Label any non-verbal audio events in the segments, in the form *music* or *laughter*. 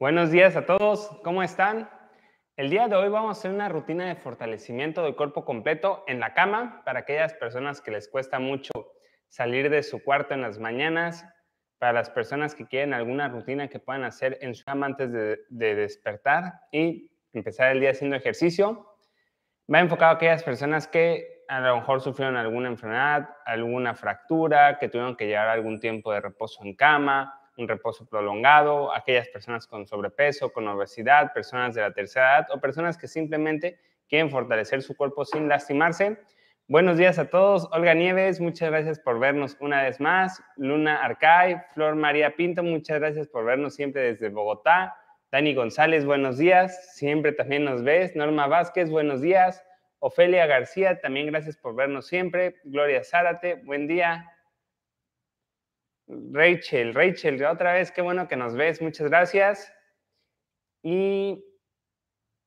Buenos días a todos, ¿cómo están? El día de hoy vamos a hacer una rutina de fortalecimiento del cuerpo completo en la cama para aquellas personas que les cuesta mucho salir de su cuarto en las mañanas, para las personas que quieren alguna rutina que puedan hacer en su cama antes de, despertar y empezar el día haciendo ejercicio. Va enfocado a aquellas personas que a lo mejor sufrieron alguna enfermedad, alguna fractura, que tuvieron que llevar algún tiempo de reposo en cama, un reposo prolongado, aquellas personas con sobrepeso, con obesidad, personas de la tercera edad o personas que simplemente quieren fortalecer su cuerpo sin lastimarse. Buenos días a todos. Olga Nieves, muchas gracias por vernos una vez más. Luna Arcay, Flor María Pinto, muchas gracias por vernos siempre desde Bogotá. Dani González, buenos días. Siempre también nos ves. Norma Vázquez, buenos días. Ofelia García, también gracias por vernos siempre. Gloria Zárate, buen día. Rachel, Rachel, otra vez, qué bueno que nos ves, muchas gracias. Y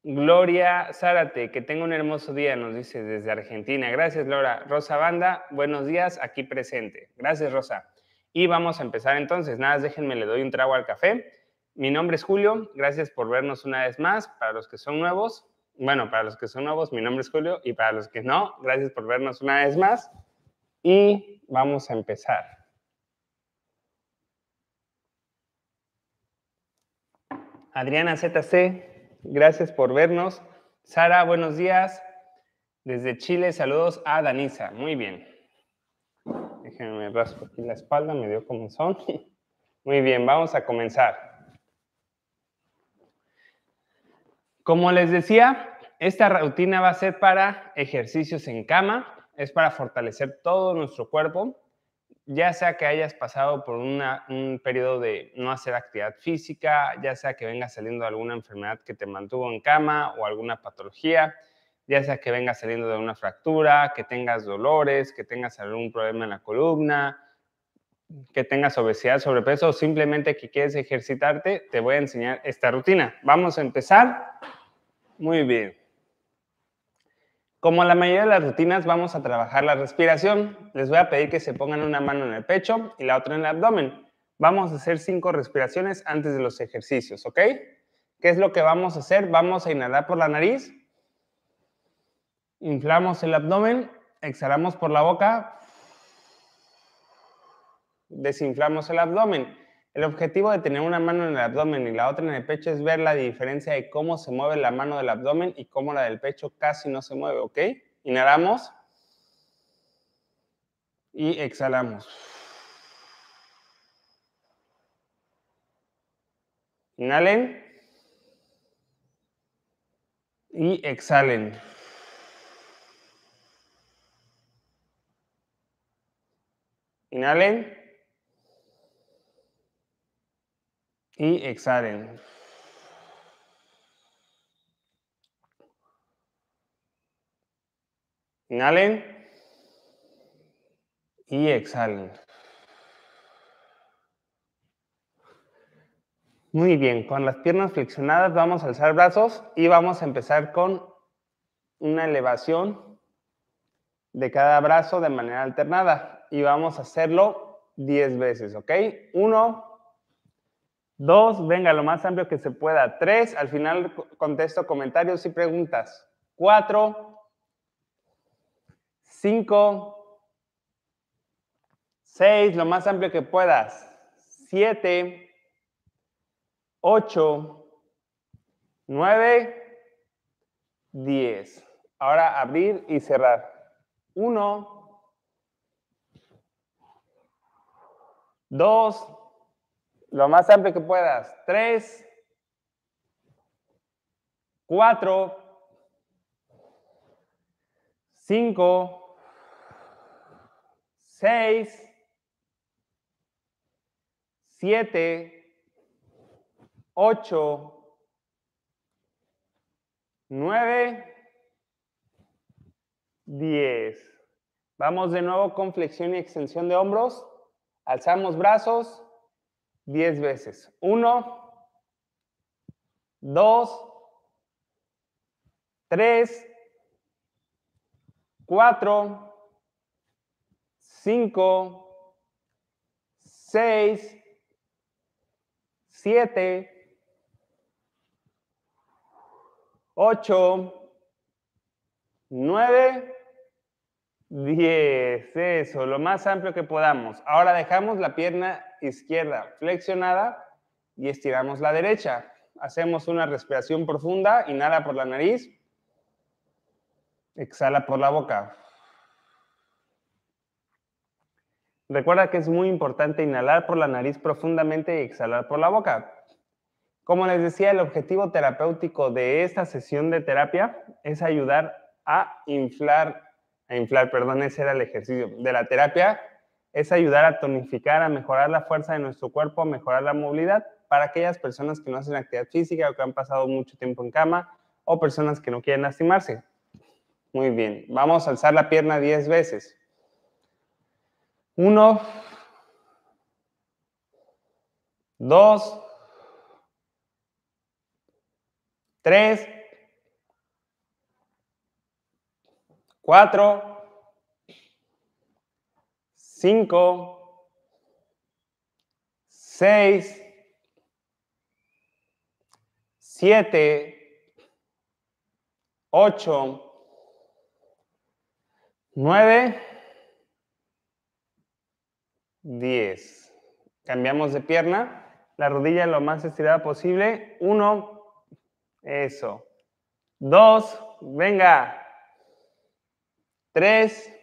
Gloria Zárate, que tenga un hermoso día, nos dice desde Argentina. Gracias, Laura. Rosa Banda, buenos días, aquí presente. Gracias, Rosa. Y vamos a empezar entonces. Nada, déjenme, le doy un trago al café. Mi nombre es Julio, gracias por vernos una vez más. Para los que son nuevos, bueno, para los que son nuevos, mi nombre es Julio. Y para los que no, gracias por vernos una vez más. Y vamos a empezar. Adriana ZC, gracias por vernos. Sara, buenos días. Desde Chile, saludos a Danisa. Muy bien. Déjenme raspo aquí la espalda, me dio como son. *laughs* Muy bien, vamos a comenzar. Como les decía, esta rutina va a ser para ejercicios en cama, es para fortalecer todo nuestro cuerpo ya sea que hayas pasado por un periodo de no hacer actividad física, ya sea que venga saliendo de alguna enfermedad que te mantuvo en cama o alguna patología, ya sea que venga saliendo de una fractura, que tengas dolores, que tengas algún problema en la columna, que tengas obesidad, sobrepeso o simplemente que quieres ejercitarte, te voy a enseñar esta rutina. Vamos a empezar. Muy bien. Como la mayoría de las rutinas, vamos a trabajar la respiración. Les voy a pedir que se pongan una mano en el pecho y la otra en el abdomen. Vamos a hacer cinco respiraciones antes de los ejercicios, ¿ok? ¿Qué es lo que vamos a hacer? Vamos a inhalar por la nariz, inflamos el abdomen, exhalamos por la boca, desinflamos el abdomen. El objetivo de tener una mano en el abdomen y la otra en el pecho es ver la diferencia de cómo se mueve la mano del abdomen y cómo la del pecho casi no se mueve, ¿ok? Inhalamos y exhalamos. Inhalen y exhalen. Inhalen y exhalen. Inhalen y exhalen. Muy bien, con las piernas flexionadas vamos a alzar brazos y vamos a empezar con una elevación de cada brazo de manera alternada y vamos a hacerlo 10 veces, ¿ok? 1, Dos, venga, lo más amplio que se pueda. Tres, al final contesto comentarios y preguntas. Cuatro, cinco, seis, lo más amplio que puedas. Siete, ocho, nueve, diez. Ahora abrir y cerrar. Uno, dos, lo más amplio que puedas. Tres. Cuatro. Cinco. Seis. Siete. Ocho. Nueve. Diez. Vamos de nuevo con flexión y extensión de hombros. Alzamos brazos. 10 veces. 1, 2, 3, 4, 5, 6, 7, 8, 9, 10. Eso, lo más amplio que podamos. Ahora dejamos la pierna izquierda flexionada y estiramos la derecha. Hacemos una respiración profunda, inhala por la nariz, exhala por la boca. Recuerda que es muy importante inhalar por la nariz profundamente y exhalar por la boca. Como les decía, el objetivo terapéutico de esta sesión de terapia es ayudar a inflar, a inflar, perdón, ese era el ejercicio de la terapia, es ayudar a tonificar, a mejorar la fuerza de nuestro cuerpo, a mejorar la movilidad para aquellas personas que no hacen actividad física o que han pasado mucho tiempo en cama o personas que no quieren lastimarse. Muy bien, vamos a alzar la pierna 10 veces. Uno, dos, tres, cuatro. 5, 6, 7, 8, 9, 10. Cambiamos de pierna, la rodilla lo más estirada posible. 1, eso. 2, venga. 3, 4,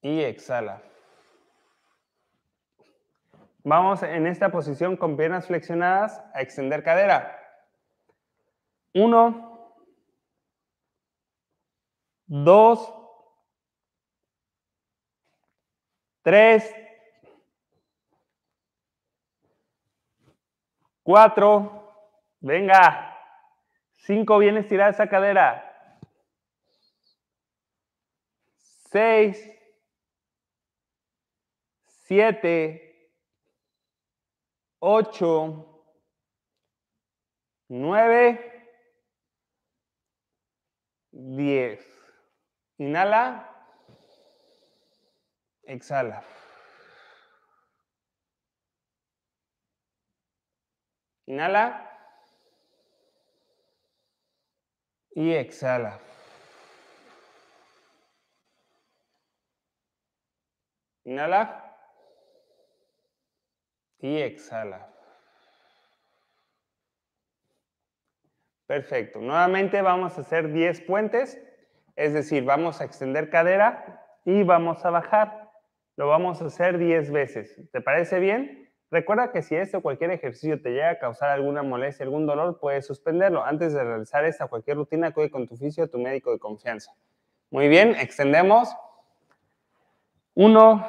y exhala. Vamos en esta posición con piernas flexionadas a extender cadera. Uno, dos, tres, cuatro, venga, cinco, bien estirada esa cadera. Seis, 7, 8, 9, 10. Inhala, exhala. Inhala y exhala. Inhala. Y exhala. Perfecto. Nuevamente vamos a hacer 10 puentes, es decir, vamos a extender cadera y vamos a bajar. Lo vamos a hacer 10 veces. ¿Te parece bien? Recuerda que si este o cualquier ejercicio te llega a causar alguna molestia, algún dolor, puedes suspenderlo antes de realizar esta cualquier rutina. Acude con tu fisio, tu médico de confianza. Muy bien, extendemos. Uno.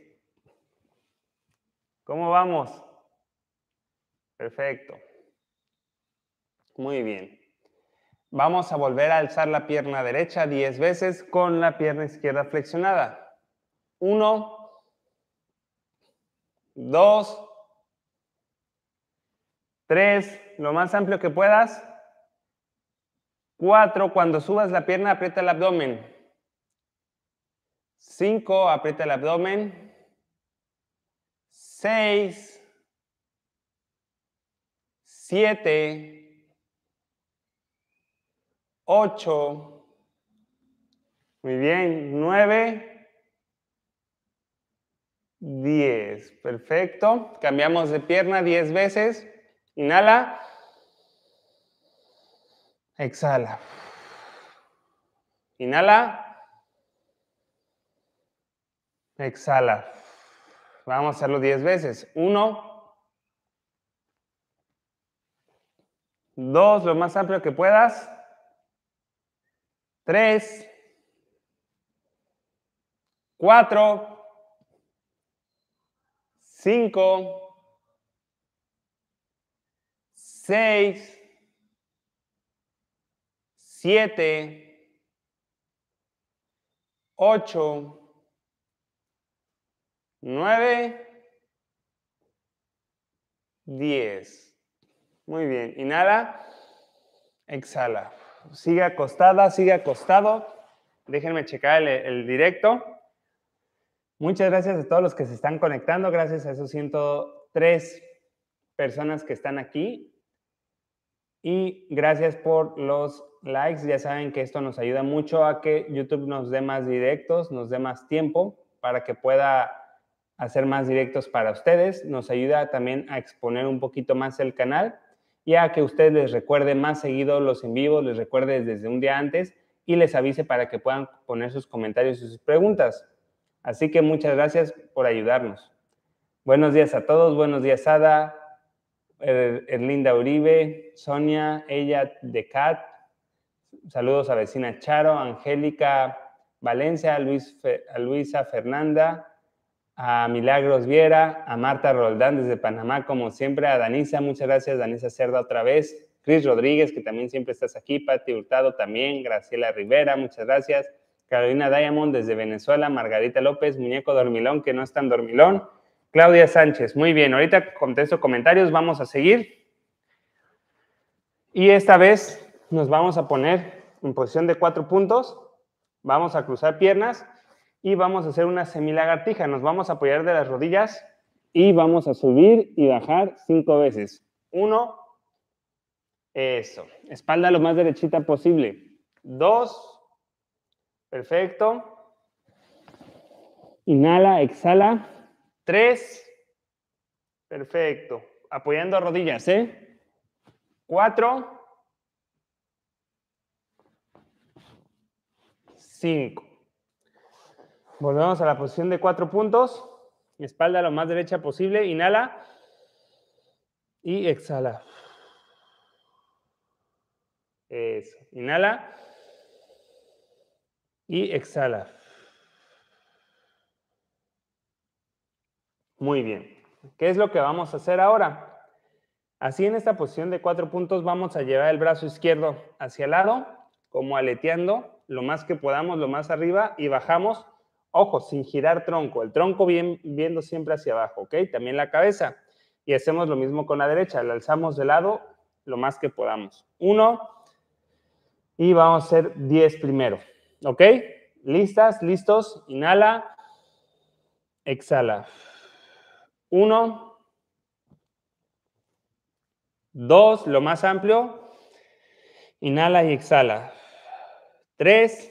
¿Cómo vamos? Perfecto. Muy bien. Vamos a volver a alzar la pierna derecha 10 veces con la pierna izquierda flexionada. 1, 2, 3, lo más amplio que puedas. 4, cuando subas la pierna aprieta el abdomen. 5, aprieta el abdomen. 6, 7, 8, muy bien, 9, 10, perfecto. Cambiamos de pierna 10 veces, inhala, exhala, inhala, exhala. Vamos a hacerlo 10 veces. 1, 2, lo más amplio que puedas. 3, 4, 5, 6, 7, 8, 9, 10. Muy bien, inhala, exhala. Sigue acostada, sigue acostado. Déjenme checar el, el directo. Muchas gracias a todos los que se están conectando, gracias a esos 103 personas que están aquí. Y gracias por los likes. Ya saben que esto nos ayuda mucho a que YouTube nos dé más directos, nos dé más tiempo para que pueda hacer más directos para ustedes, nos ayuda también a exponer un poquito más el canal y a que ustedes les recuerden más seguido los en vivo, les recuerde desde un día antes y les avise para que puedan poner sus comentarios y sus preguntas. Así que muchas gracias por ayudarnos. Buenos días a todos, buenos días Ada, Erlinda Uribe, Sonia, ella de Cat, saludos a vecina Charo, Angélica Valencia, Luis Luisa Fernanda, a Milagros Viera, a Marta Roldán desde Panamá, como siempre, a Danisa, muchas gracias, Danisa Cerda otra vez, Cris Rodríguez, que también siempre estás aquí, Pati Hurtado también, Graciela Rivera, muchas gracias, Carolina Diamond desde Venezuela, Margarita López, Muñeco Dormilón, que no es tan dormilón, Claudia Sánchez, muy bien, ahorita contesto comentarios, vamos a seguir. Y esta vez nos vamos a poner en posición de cuatro puntos, vamos a cruzar piernas y vamos a hacer una semilagartija. Nos vamos a apoyar de las rodillas y vamos a subir y bajar cinco veces. Uno, eso. Espalda lo más derechita posible. Dos, perfecto. Inhala, exhala. Tres, perfecto. Apoyando rodillas, ¿eh? Cuatro. Cinco. Volvemos a la posición de cuatro puntos. Espalda lo más derecha posible. Inhala. Y exhala. Eso. Inhala. Y exhala. Muy bien. ¿Qué es lo que vamos a hacer ahora? Así en esta posición de cuatro puntos vamos a llevar el brazo izquierdo hacia el lado, como aleteando lo más que podamos, lo más arriba, y bajamos Ojo, sin girar tronco, el tronco viendo siempre hacia abajo, ¿ok? También la cabeza. Y hacemos lo mismo con la derecha, la alzamos de lado lo más que podamos. Uno, y vamos a hacer diez primero, ¿ok? ¿Listas? ¿Listos? Inhala, exhala. Uno, dos, lo más amplio. Inhala y exhala. Tres,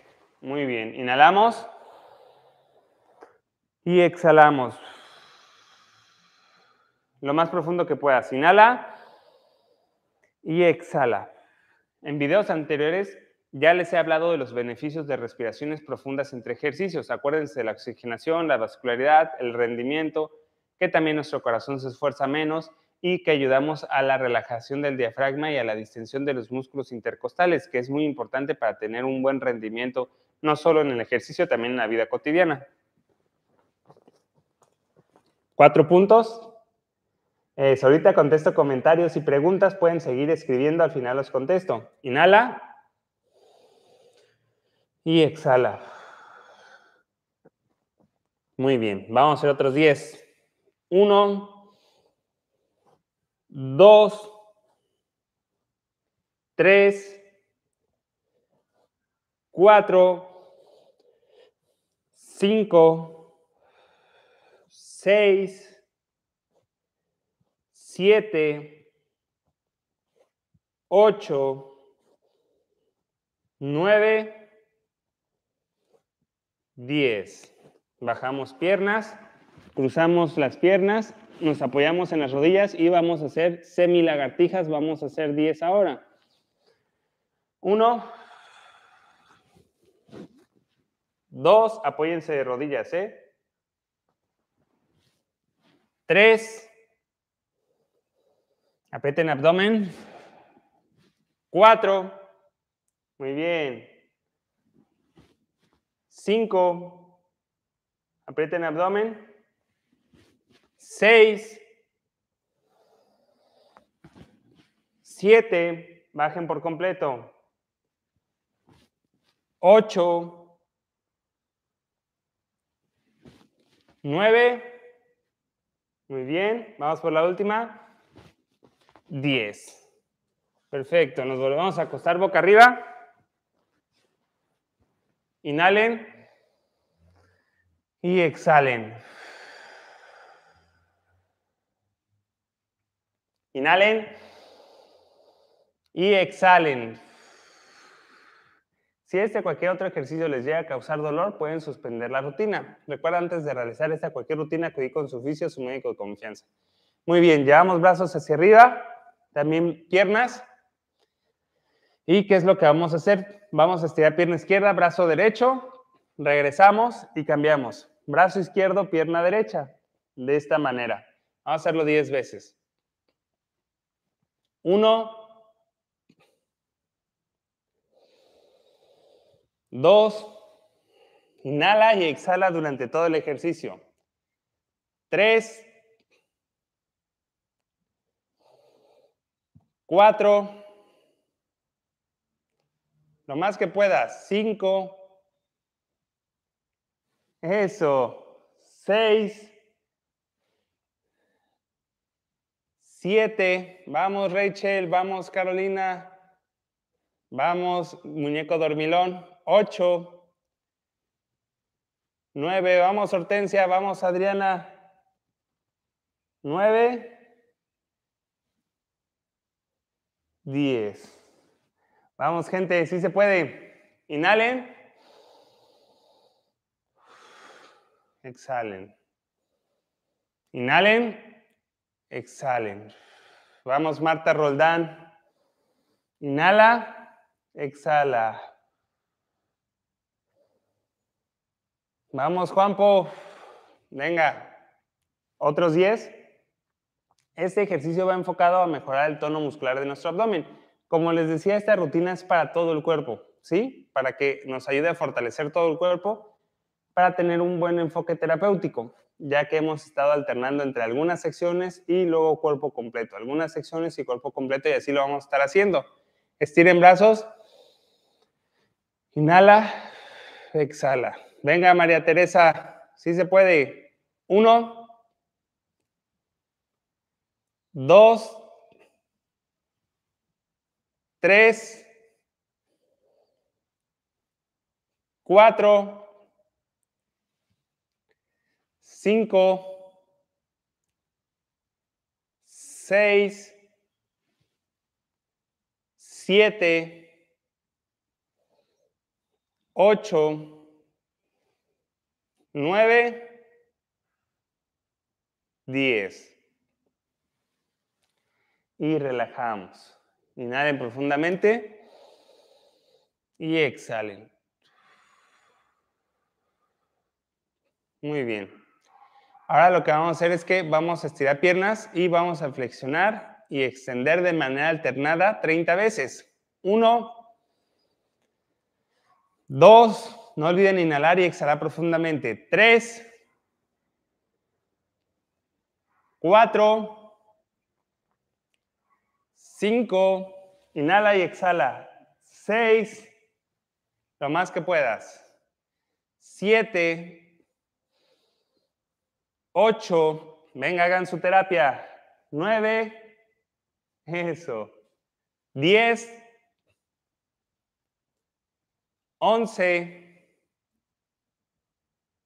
Muy bien, inhalamos y exhalamos. Lo más profundo que puedas. Inhala y exhala. En videos anteriores ya les he hablado de los beneficios de respiraciones profundas entre ejercicios. Acuérdense de la oxigenación, la vascularidad, el rendimiento, que también nuestro corazón se esfuerza menos y que ayudamos a la relajación del diafragma y a la distensión de los músculos intercostales, que es muy importante para tener un buen rendimiento no solo en el ejercicio, también en la vida cotidiana. Cuatro puntos. Eh, ahorita contesto comentarios y preguntas, pueden seguir escribiendo, al final los contesto. Inhala y exhala. Muy bien, vamos a hacer otros 10. Uno. Dos. Tres. Cuatro. 5, 6, 7, 8, 9, 10. Bajamos piernas, cruzamos las piernas, nos apoyamos en las rodillas y vamos a hacer semi lagartijas, vamos a hacer 10 ahora. 1, Dos, apóyense de rodillas, ¿eh? Tres, aprieten abdomen. Cuatro, muy bien. Cinco, aprieten abdomen. Seis, siete, bajen por completo. Ocho, 9. Muy bien, vamos por la última. 10. Perfecto, nos volvemos a acostar boca arriba. Inhalen y exhalen. Inhalen y exhalen. Si este o cualquier otro ejercicio les llega a causar dolor, pueden suspender la rutina. Recuerda antes de realizar esta cualquier rutina acudir con su oficio su médico de confianza. Muy bien, llevamos brazos hacia arriba, también piernas. ¿Y qué es lo que vamos a hacer? Vamos a estirar pierna izquierda, brazo derecho, regresamos y cambiamos. Brazo izquierdo, pierna derecha. De esta manera. Vamos a hacerlo 10 veces. 1, Dos, inhala y exhala durante todo el ejercicio. Tres, cuatro, lo más que puedas, cinco, eso, seis, siete, vamos Rachel, vamos Carolina, vamos muñeco dormilón. 8, 9. Vamos, Hortensia, vamos, Adriana. 9, 10. Vamos, gente, sí se puede. Inhalen. Exhalen. Inhalen. Exhalen. Vamos, Marta Roldán. Inhala. Exhala. Vamos, Juanpo. Venga, otros 10. Este ejercicio va enfocado a mejorar el tono muscular de nuestro abdomen. Como les decía, esta rutina es para todo el cuerpo, ¿sí? Para que nos ayude a fortalecer todo el cuerpo, para tener un buen enfoque terapéutico, ya que hemos estado alternando entre algunas secciones y luego cuerpo completo, algunas secciones y cuerpo completo, y así lo vamos a estar haciendo. Estiren brazos, inhala, exhala. Venga, María Teresa, si sí se puede. Uno, dos, tres, cuatro, cinco, seis, siete, ocho, 9, 10. Y relajamos. Inhalen profundamente y exhalen. Muy bien. Ahora lo que vamos a hacer es que vamos a estirar piernas y vamos a flexionar y extender de manera alternada 30 veces. 1, 2, no olviden inhalar y exhalar profundamente. Tres. Cuatro. Cinco. Inhala y exhala. Seis. Lo más que puedas. Siete. Ocho. Venga, hagan su terapia. Nueve. Eso. Diez. Once.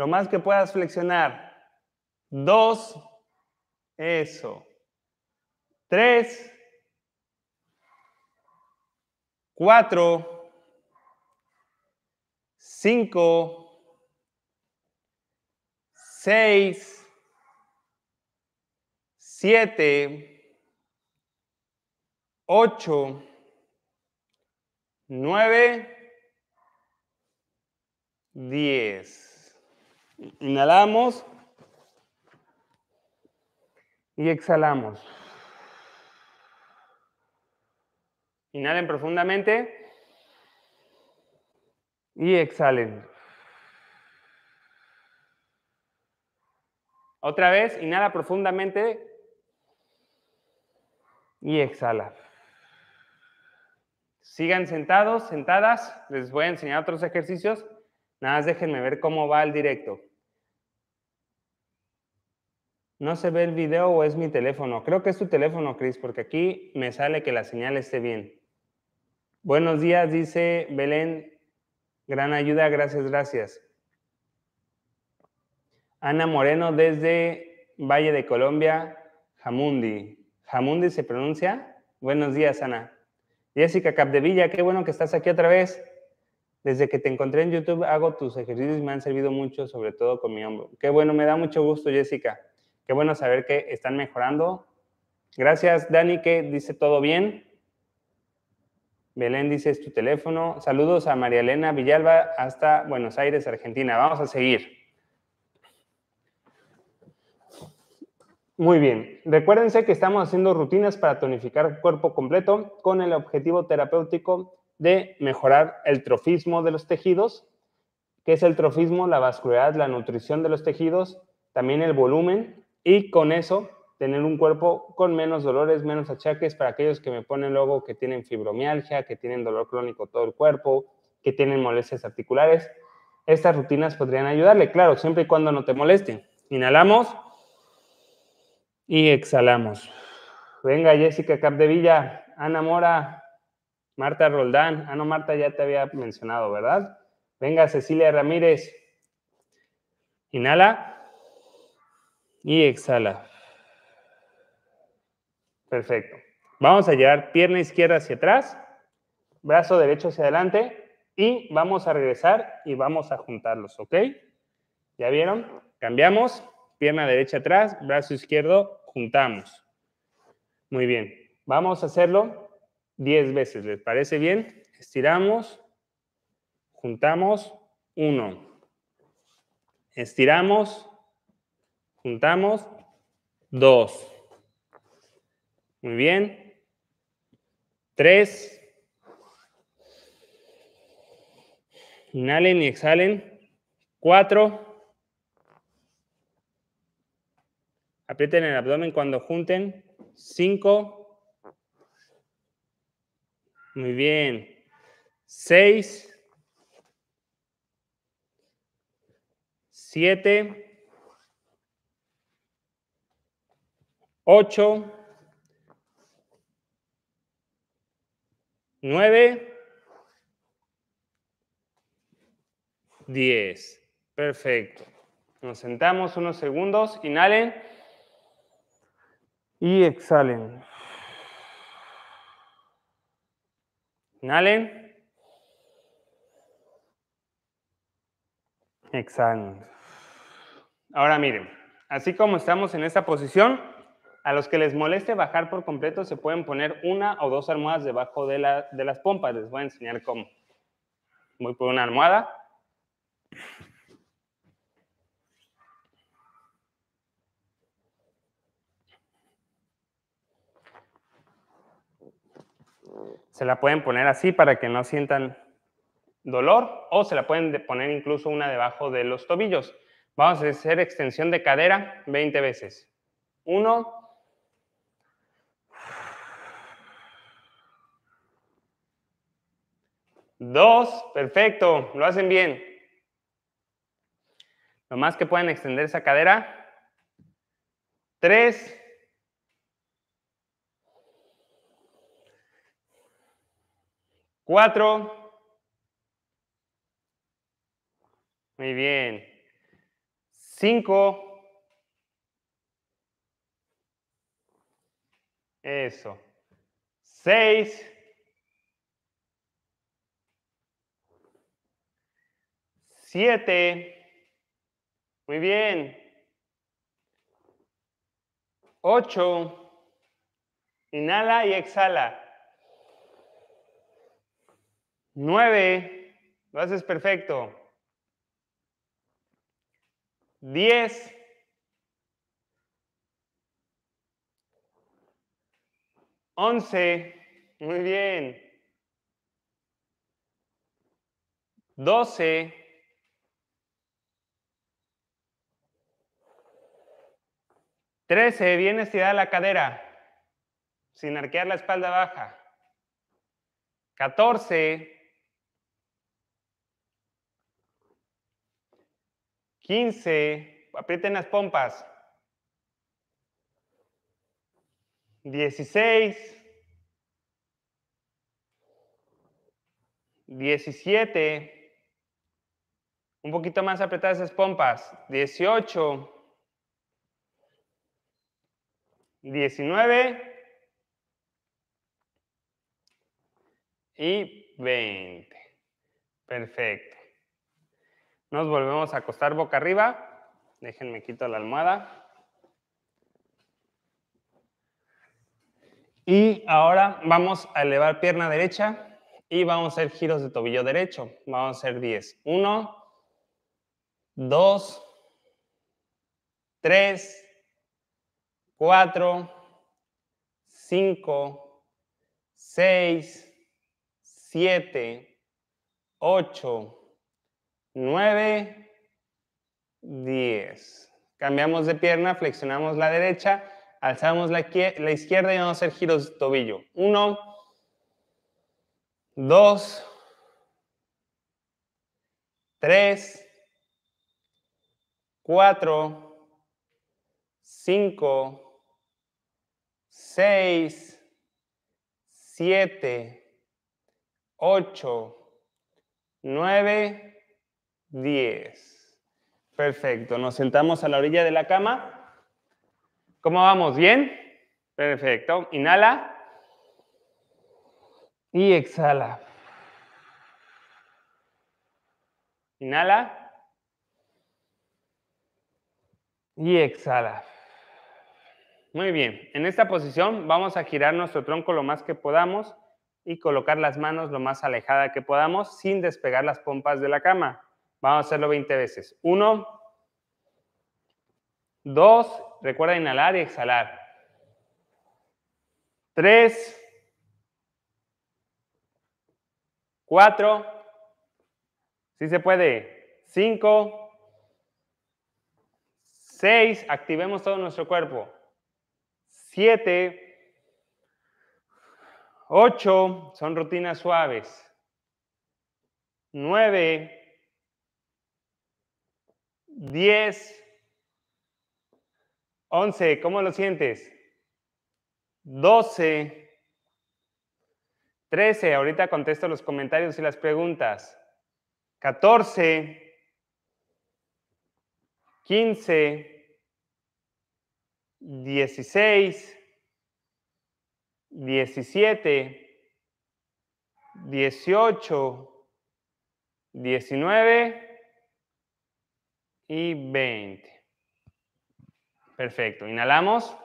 Lo más que puedas flexionar. Dos. Eso. Tres. Cuatro. Cinco. Seis. Siete. Ocho. Nueve. Diez. Inhalamos y exhalamos. Inhalen profundamente y exhalen. Otra vez, inhala profundamente y exhala. Sigan sentados, sentadas. Les voy a enseñar otros ejercicios. Nada más déjenme ver cómo va el directo. No se ve el video o es mi teléfono. Creo que es tu teléfono, Chris, porque aquí me sale que la señal esté bien. Buenos días, dice Belén. Gran ayuda, gracias, gracias. Ana Moreno desde Valle de Colombia, Jamundi. ¿Jamundi se pronuncia? Buenos días, Ana. Jessica Capdevilla, qué bueno que estás aquí otra vez. Desde que te encontré en YouTube hago tus ejercicios y me han servido mucho, sobre todo con mi hombro. Qué bueno, me da mucho gusto, Jessica. Qué bueno saber que están mejorando. Gracias, Dani, que dice todo bien. Belén dice es tu teléfono. Saludos a María Elena Villalba hasta Buenos Aires, Argentina. Vamos a seguir. Muy bien. Recuérdense que estamos haciendo rutinas para tonificar cuerpo completo con el objetivo terapéutico de mejorar el trofismo de los tejidos, que es el trofismo, la vascularidad, la nutrición de los tejidos, también el volumen y con eso tener un cuerpo con menos dolores, menos achaques para aquellos que me ponen luego que tienen fibromialgia, que tienen dolor crónico todo el cuerpo, que tienen molestias articulares. Estas rutinas podrían ayudarle, claro, siempre y cuando no te molesten. Inhalamos y exhalamos. Venga, Jessica Capdevilla, Ana Mora, Marta Roldán. Ah, no, Marta ya te había mencionado, ¿verdad? Venga, Cecilia Ramírez. Inhala. Y exhala. Perfecto. Vamos a llevar pierna izquierda hacia atrás, brazo derecho hacia adelante y vamos a regresar y vamos a juntarlos, ¿ok? ¿Ya vieron? Cambiamos, pierna derecha atrás, brazo izquierdo, juntamos. Muy bien. Vamos a hacerlo 10 veces, ¿les parece bien? Estiramos, juntamos, uno. Estiramos, Juntamos dos, Muy bien. tres, Inhalen y exhalen. cuatro, Aprieten el abdomen cuando junten. cinco, Muy bien. Seis. Siete. Ocho. Nueve. Diez. Perfecto. Nos sentamos unos segundos, inhalen y exhalen. Inhalen. Exhalen. Ahora miren, así como estamos en esta posición, a los que les moleste bajar por completo se pueden poner una o dos almohadas debajo de, las pompas. Les voy a enseñar cómo. Voy por una almohada. Se la pueden poner así para que no sientan dolor o se la pueden poner incluso una debajo de los tobillos. Vamos a hacer extensión de cadera 20 veces. Uno. Dos, perfecto, lo hacen bien. Lo más que pueden extender esa cadera. Tres. Cuatro. Muy bien. Cinco. Eso. Seis. Siete. Muy bien. Ocho. Inhala y exhala. Nueve. Lo haces perfecto. Diez. Once. Muy bien. Doce. 13, bien estirada la cadera, sin arquear la espalda baja. 14, 15, aprieten las pompas. 16, 17, un poquito más apretadas esas pompas, 18, 19 y 20. Perfecto. Nos volvemos a acostar boca arriba. Déjenme quito la almohada. Y ahora vamos a elevar pierna derecha y vamos a hacer giros de tobillo derecho. Vamos a hacer 10. 1, 2, 3, 4, 5, 6, 7, 8, 9, 10. Cambiamos de pierna, flexionamos la derecha, alzamos la, izquierda y vamos a hacer giros de tobillo. 1, 2, 3, 4, 5, seis, siete, ocho, nueve, diez. Perfecto, nos sentamos a la orilla de la cama. ¿Cómo vamos? ¿Bien? Perfecto, inhala y exhala. Inhala y exhala. Muy bien, en esta posición vamos a girar nuestro tronco lo más que podamos y colocar las manos lo más alejada que podamos sin despegar las pompas de la cama. Vamos a hacerlo 20 veces. Uno, dos, recuerda inhalar y exhalar. Tres, cuatro, si se puede, cinco, seis, activemos todo nuestro cuerpo. 7, 8 son rutinas suaves. 9, 10, 11, ¿cómo lo sientes? 12, 13, ahorita contesto los comentarios y las preguntas. 14, 15, 16, 17, 18, 19 y 20. Perfecto. Inhalamos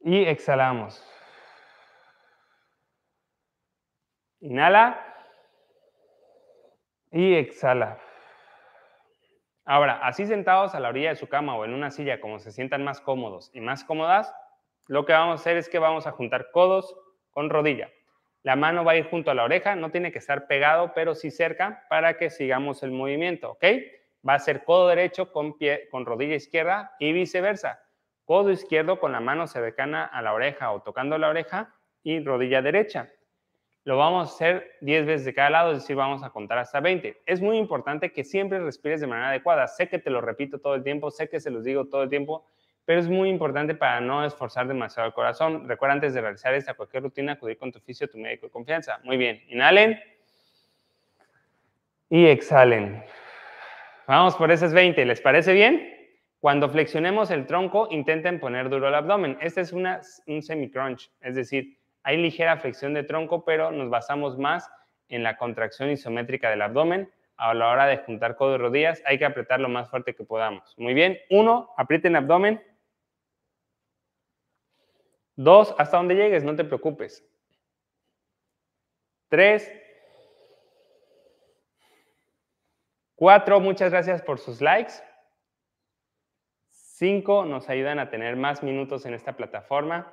y exhalamos. Inhala y exhala. Ahora, así sentados a la orilla de su cama o en una silla, como se sientan más cómodos y más cómodas, lo que vamos a hacer es que vamos a juntar codos con rodilla. La mano va a ir junto a la oreja, no tiene que estar pegado, pero sí cerca para que sigamos el movimiento, ¿ok? Va a ser codo derecho con, con rodilla izquierda y viceversa. Codo izquierdo con la mano cercana a la oreja o tocando la oreja y rodilla derecha. Lo vamos a hacer 10 veces de cada lado, es decir, vamos a contar hasta 20. Es muy importante que siempre respires de manera adecuada. Sé que te lo repito todo el tiempo, sé que se los digo todo el tiempo, pero es muy importante para no esforzar demasiado el corazón. Recuerda antes de realizar esta cualquier rutina acudir con tu oficio, tu médico de confianza. Muy bien, inhalen y exhalen. Vamos por esas 20, ¿les parece bien? Cuando flexionemos el tronco, intenten poner duro el abdomen. Este es una, un semi-crunch, es decir, hay ligera flexión de tronco, pero nos basamos más en la contracción isométrica del abdomen. A la hora de juntar codo y rodillas, hay que apretar lo más fuerte que podamos. Muy bien. Uno, aprieten abdomen. Dos, hasta donde llegues, no te preocupes. Tres. Cuatro, muchas gracias por sus likes. Cinco, nos ayudan a tener más minutos en esta plataforma.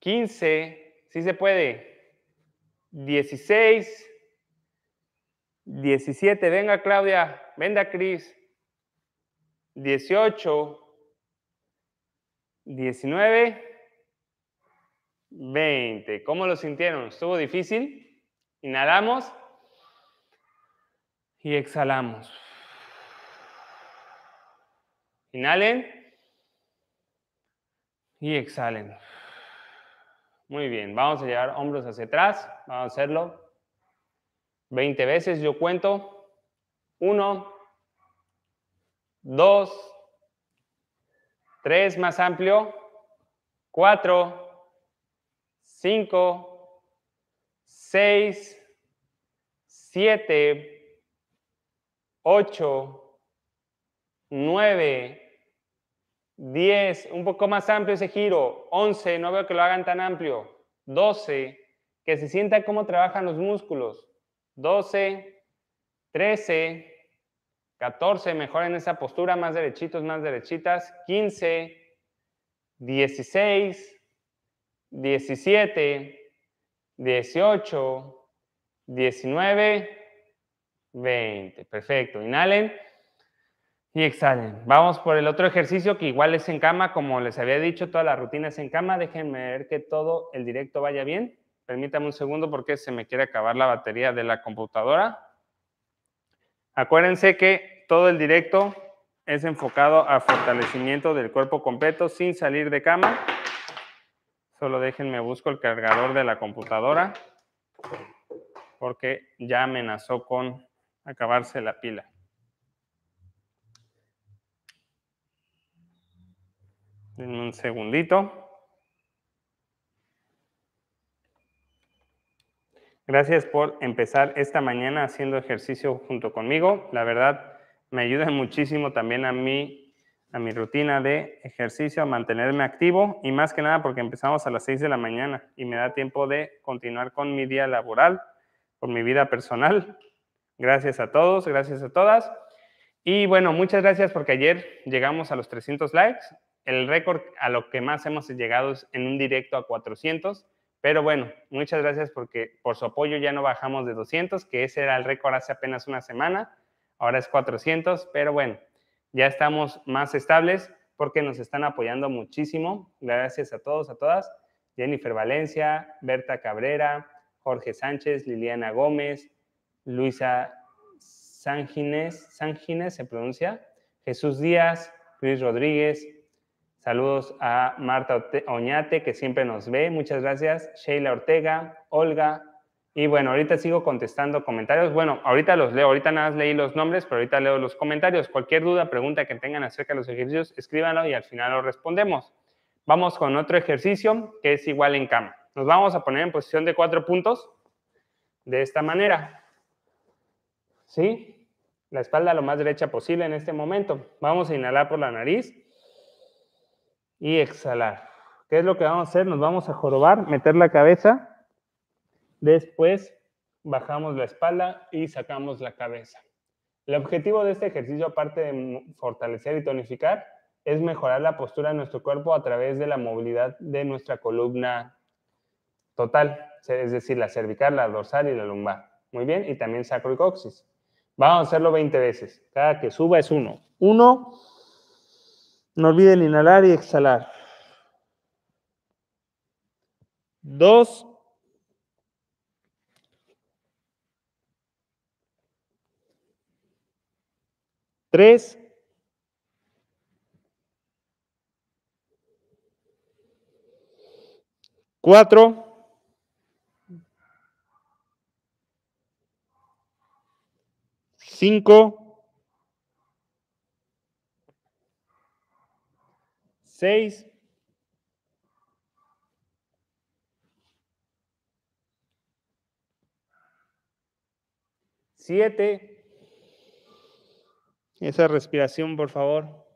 15, si se puede. 16, 17, venga Claudia, venga Cris. 18, 19, 20. ¿Cómo lo sintieron? ¿Estuvo difícil? Inhalamos y exhalamos. Inhalen y exhalen. Muy bien, vamos a llevar hombros hacia atrás, vamos a hacerlo 20 veces, yo cuento 1, 2, 3 más amplio, 4, 5, 6, 7, 8, 9, 10, un poco más amplio ese giro. 11, no veo que lo hagan tan amplio. 12, que se sienta cómo trabajan los músculos. 12, 13, 14, mejor en esa postura, más derechitos, más derechitas. 15, 16, 17, 18, 19, 20. Perfecto, inhalen. Y exhalen. Vamos por el otro ejercicio que igual es en cama, como les había dicho, toda la rutina es en cama. Déjenme ver que todo el directo vaya bien. Permítame un segundo porque se me quiere acabar la batería de la computadora. Acuérdense que todo el directo es enfocado a fortalecimiento del cuerpo completo sin salir de cama. Solo déjenme busco el cargador de la computadora porque ya amenazó con acabarse la pila. Denme un segundito. Gracias por empezar esta mañana haciendo ejercicio junto conmigo. La verdad, me ayuda *laughs* muchísimo también a mí, a mi rutina de ejercicio, a mantenerme activo y más que nada porque empezamos a las 6 de la mañana y me da tiempo de continuar con mi día laboral, con mi vida personal. Gracias a todos, gracias a todas. Y bueno, muchas gracias porque ayer llegamos a los 300 likes el récord a lo que más hemos llegado es en un directo a 400. Pero bueno, muchas gracias porque por su apoyo ya no bajamos de 200, que ese era el récord hace apenas una semana. Ahora es 400, pero bueno, ya estamos más estables porque nos están apoyando muchísimo. Gracias a todos, a todas. Jennifer Valencia, Berta Cabrera, Jorge Sánchez, Liliana Gómez, Luisa Sángines, Sángines se pronuncia, Jesús Díaz, Luis Rodríguez, Saludos a Marta Oñate, que siempre nos ve. Muchas gracias. Sheila Ortega, Olga. Y bueno, ahorita sigo contestando comentarios. Bueno, ahorita los leo. Ahorita nada más leí los nombres, pero ahorita leo los comentarios. Cualquier duda, pregunta que tengan acerca de los ejercicios, escríbanlo y al final lo respondemos. Vamos con otro ejercicio que es igual en cama. Nos vamos a poner en posición de cuatro puntos de esta manera. ¿Sí? La espalda lo más derecha posible en este momento. Vamos a inhalar por la nariz y exhalar. ¿Qué es lo que vamos a hacer? Nos vamos a jorobar, meter la cabeza, después bajamos la espalda y sacamos la cabeza. El objetivo de este ejercicio, aparte de fortalecer y tonificar, es mejorar la postura de nuestro cuerpo a través de la movilidad de nuestra columna total, es decir, la cervical, la dorsal y la lumbar. Muy bien, y también sacro y coxis. Vamos a hacerlo 20 veces. Cada que suba es uno. Uno. No olviden inhalar y exhalar. Dos. Tres. Cuatro. Cinco. Seis. Siete. Esa respiración, por favor.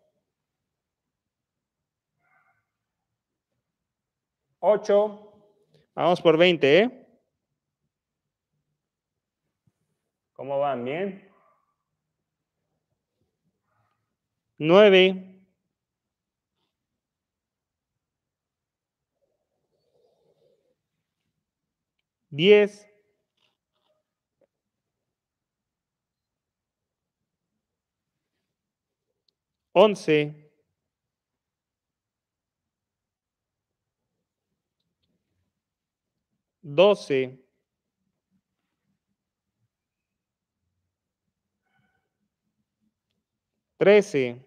Ocho. Vamos por veinte, ¿eh? ¿Cómo van? ¿Bien? Nueve. Diez, Once. Doce. Trece.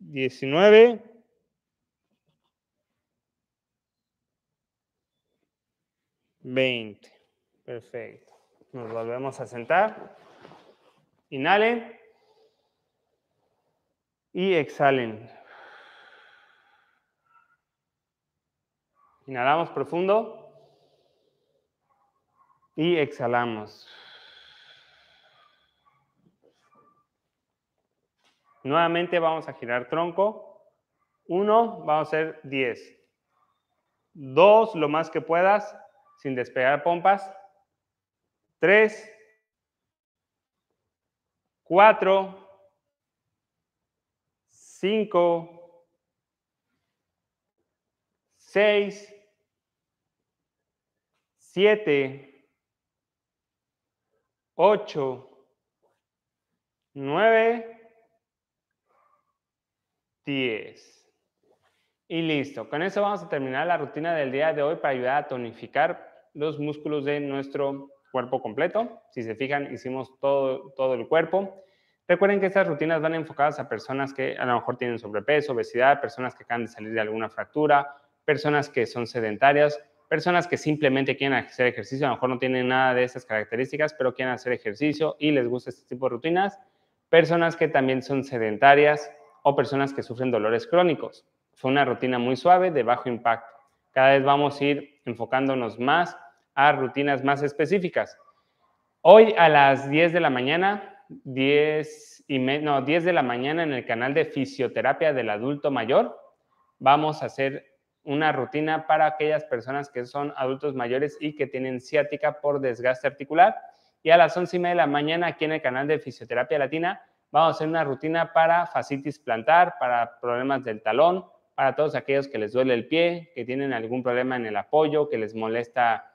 19. Veinte. Perfecto. Nos volvemos a sentar. Inhalen. Y exhalen. Inhalamos profundo. Y exhalamos. Nuevamente vamos a girar tronco. 1, vamos a hacer 10. 2, lo más que puedas, sin despegar pompas. 3, 4, 5, 6, 7, 8, 9, 10. Y listo. Con eso vamos a terminar la rutina del día de hoy para ayudar a tonificar los músculos de nuestro cuerpo completo. Si se fijan, hicimos todo, todo el cuerpo. Recuerden que estas rutinas van enfocadas a personas que a lo mejor tienen sobrepeso, obesidad, personas que acaban de salir de alguna fractura, personas que son sedentarias, personas que simplemente quieren hacer ejercicio, a lo mejor no tienen nada de esas características, pero quieren hacer ejercicio y les gusta este tipo de rutinas, personas que también son sedentarias, o personas que sufren dolores crónicos. Fue una rutina muy suave, de bajo impacto. Cada vez vamos a ir enfocándonos más a rutinas más específicas. Hoy a las 10 de la mañana, 10, y menos no, 10 de la mañana en el canal de fisioterapia del adulto mayor, vamos a hacer una rutina para aquellas personas que son adultos mayores y que tienen ciática por desgaste articular. Y a las 11 y media de la mañana aquí en el canal de Fisioterapia Latina Vamos a hacer una rutina para fascitis plantar, para problemas del talón, para todos aquellos que les duele el pie, que tienen algún problema en el apoyo, que les molesta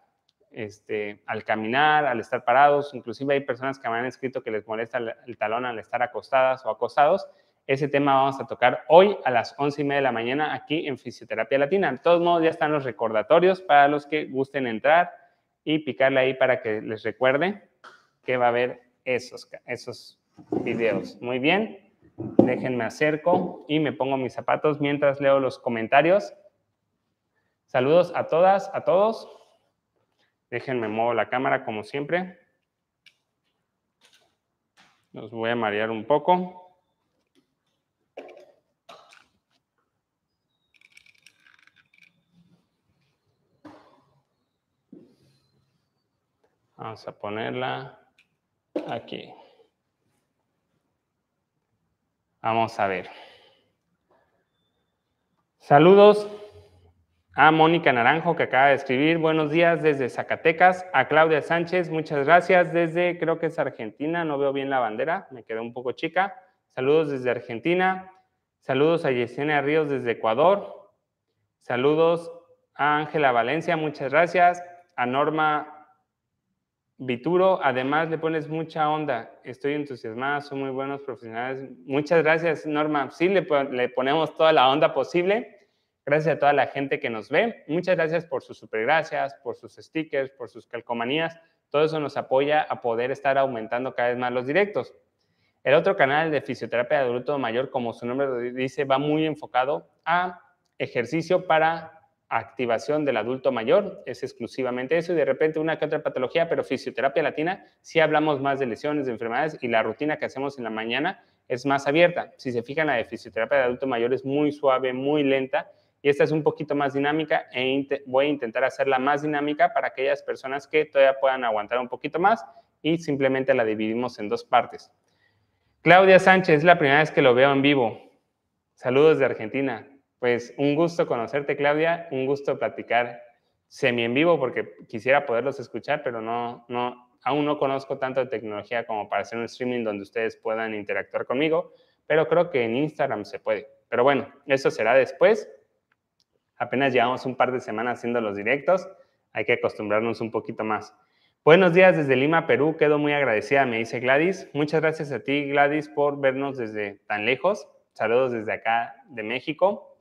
este, al caminar, al estar parados. Inclusive hay personas que me han escrito que les molesta el talón al estar acostadas o acostados. Ese tema vamos a tocar hoy a las 11 y media de la mañana aquí en Fisioterapia Latina. De todos modos, ya están los recordatorios para los que gusten entrar y picarle ahí para que les recuerde que va a haber esos, esos videos. Muy bien. Déjenme acerco y me pongo mis zapatos mientras leo los comentarios. Saludos a todas, a todos. Déjenme muevo la cámara como siempre. Los voy a marear un poco. Vamos a ponerla aquí. Vamos a ver. Saludos a Mónica Naranjo que acaba de escribir. Buenos días desde Zacatecas. A Claudia Sánchez, muchas gracias desde, creo que es Argentina. No veo bien la bandera, me quedé un poco chica. Saludos desde Argentina. Saludos a Yesenia Ríos desde Ecuador. Saludos a Ángela Valencia, muchas gracias. A Norma Vituro, además le pones mucha onda. Estoy entusiasmada, son muy buenos profesionales. Muchas gracias, Norma. Sí, le, ponemos toda la onda posible. Gracias a toda la gente que nos ve. Muchas gracias por sus supergracias, por sus stickers, por sus calcomanías. Todo eso nos apoya a poder estar aumentando cada vez más los directos. El otro canal de fisioterapia de adulto mayor, como su nombre lo dice, va muy enfocado a ejercicio para activación del adulto mayor, es exclusivamente eso, y de repente una que otra patología, pero fisioterapia latina, si hablamos más de lesiones, de enfermedades, y la rutina que hacemos en la mañana es más abierta. Si se fijan, la de fisioterapia de adulto mayor es muy suave, muy lenta, y esta es un poquito más dinámica, e voy a intentar hacerla más dinámica para aquellas personas que todavía puedan aguantar un poquito más, y simplemente la dividimos en dos partes. Claudia Sánchez, es la primera vez que lo veo en vivo. Saludos de Argentina pues un gusto conocerte, Claudia, un gusto platicar semi en vivo porque quisiera poderlos escuchar, pero no, no, aún no conozco tanto de tecnología como para hacer un streaming donde ustedes puedan interactuar conmigo, pero creo que en Instagram se puede. Pero bueno, eso será después. Apenas llevamos un par de semanas haciendo los directos, hay que acostumbrarnos un poquito más. Buenos días desde Lima, Perú, quedo muy agradecida, me dice Gladys. Muchas gracias a ti, Gladys, por vernos desde tan lejos. Saludos desde acá de México.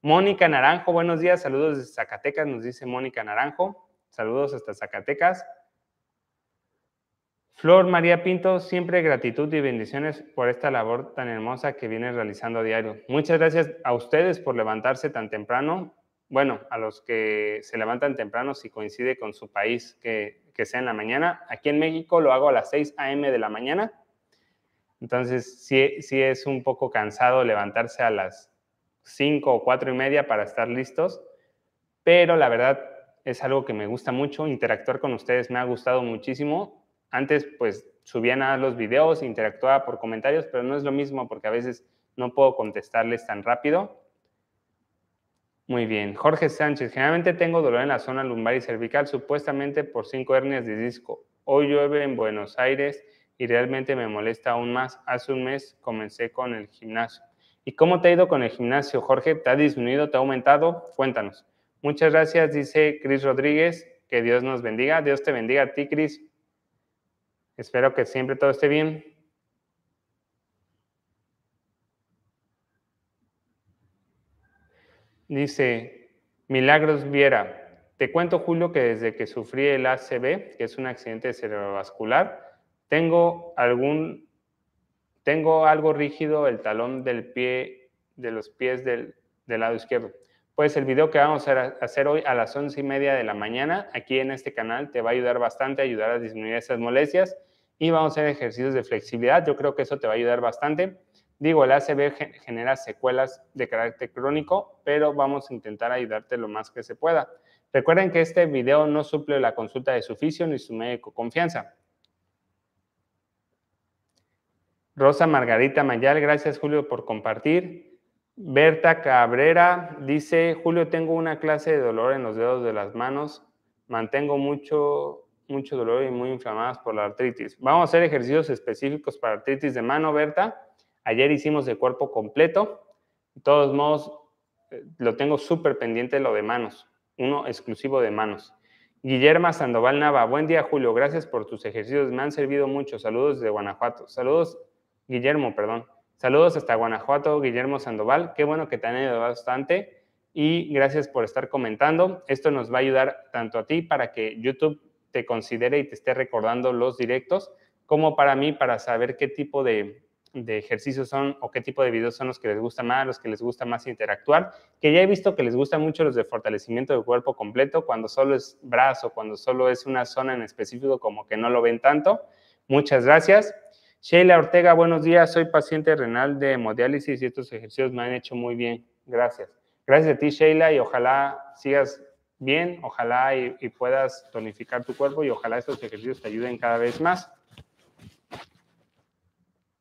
Mónica Naranjo, buenos días, saludos desde Zacatecas, nos dice Mónica Naranjo, saludos hasta Zacatecas. Flor María Pinto, siempre gratitud y bendiciones por esta labor tan hermosa que viene realizando a diario. Muchas gracias a ustedes por levantarse tan temprano. Bueno, a los que se levantan temprano si coincide con su país que, sea en la mañana. Aquí en México lo hago a las 6 a.m. de la mañana. Entonces, si sí es un poco cansado levantarse a las 5 o 4 y media para estar listos, pero la verdad es algo que me gusta mucho, interactuar con ustedes me ha gustado muchísimo. Antes pues subía nada los videos, interactuaba por comentarios, pero no es lo mismo porque a veces no puedo contestarles tan rápido. Muy bien, Jorge Sánchez, generalmente tengo dolor en la zona lumbar y cervical, supuestamente por cinco hernias de disco. Hoy llueve en Buenos Aires y realmente me molesta aún más. Hace un mes comencé con el gimnasio. ¿Y cómo te ha ido con el gimnasio, Jorge? ¿Te ha disminuido? ¿Te ha aumentado? Cuéntanos. Muchas gracias, dice Cris Rodríguez. Que Dios nos bendiga. Dios te bendiga a ti, Cris. Espero que siempre todo esté bien. Dice Milagros Viera. Te cuento, Julio, que desde que sufrí el ACV, que es un accidente cerebrovascular, tengo algún tengo algo rígido el talón del pie, de los pies del, lado izquierdo. Pues el video que vamos a hacer hoy a las once y media de la mañana aquí en este canal te va a ayudar bastante, a ayudar a disminuir esas molestias y vamos a hacer ejercicios de flexibilidad. Yo creo que eso te va a ayudar bastante. Digo, el ACB genera secuelas de carácter crónico, pero vamos a intentar ayudarte lo más que se pueda. Recuerden que este video no suple la consulta de su oficio ni su médico confianza. Rosa Margarita Mayal, gracias Julio por compartir. Berta Cabrera dice, Julio, tengo una clase de dolor en los dedos de las manos. Mantengo mucho, mucho dolor y muy inflamadas por la artritis. Vamos a hacer ejercicios específicos para artritis de mano, Berta. Ayer hicimos de cuerpo completo. De todos modos, eh, lo tengo súper pendiente lo de manos, uno exclusivo de manos. Guillermo Sandoval Nava, buen día Julio, gracias por tus ejercicios, me han servido mucho. Saludos desde Guanajuato. Saludos Guillermo, perdón. Saludos hasta Guanajuato, Guillermo Sandoval. Qué bueno que te han ayudado bastante y gracias por estar comentando. Esto nos va a ayudar tanto a ti para que YouTube te considere y te esté recordando los directos, como para mí para saber qué tipo de, ejercicios son o qué tipo de videos son los que les gusta más, los que les gusta más interactuar, que ya he visto que les gusta mucho los de fortalecimiento del cuerpo completo, cuando solo es brazo, cuando solo es una zona en específico, como que no lo ven tanto. Muchas gracias. Sheila Ortega, buenos días. Soy paciente renal de hemodiálisis y estos ejercicios me han hecho muy bien. Gracias. Gracias a ti, Sheila, y ojalá sigas bien, ojalá y, puedas tonificar tu cuerpo y ojalá estos ejercicios te ayuden cada vez más.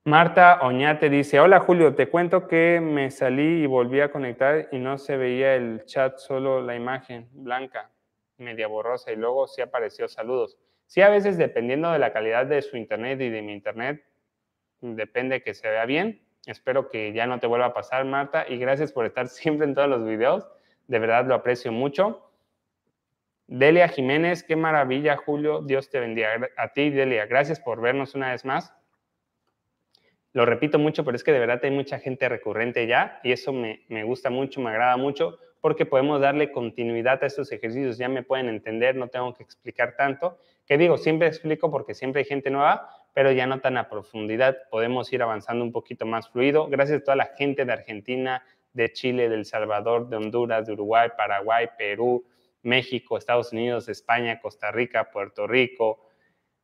Marta Oñate dice, hola Julio, te cuento que me salí y volví a conectar y no se veía el chat, solo la imagen blanca, media borrosa y luego sí apareció saludos. Sí, a veces dependiendo de la calidad de su internet y de mi internet, depende que se vea bien. Espero que ya no te vuelva a pasar, Marta, y gracias por estar *laughs* siempre en todos los videos. De verdad lo aprecio mucho. Delia Jiménez, qué maravilla, Julio. Dios te bendiga. A ti, Delia, gracias por vernos una vez más. Lo repito mucho, pero es que de verdad hay mucha gente recurrente ya y eso me, me gusta mucho, me agrada mucho porque podemos darle continuidad a estos ejercicios. Ya me pueden entender, no tengo que explicar tanto ¿Qué digo? Siempre explico porque siempre hay gente nueva, pero ya no tan a profundidad. Podemos ir avanzando un poquito más fluido. Gracias a toda la gente de Argentina, de Chile, de El Salvador, de Honduras, de Uruguay, Paraguay, Perú, México, Estados Unidos, España, Costa Rica, Puerto Rico,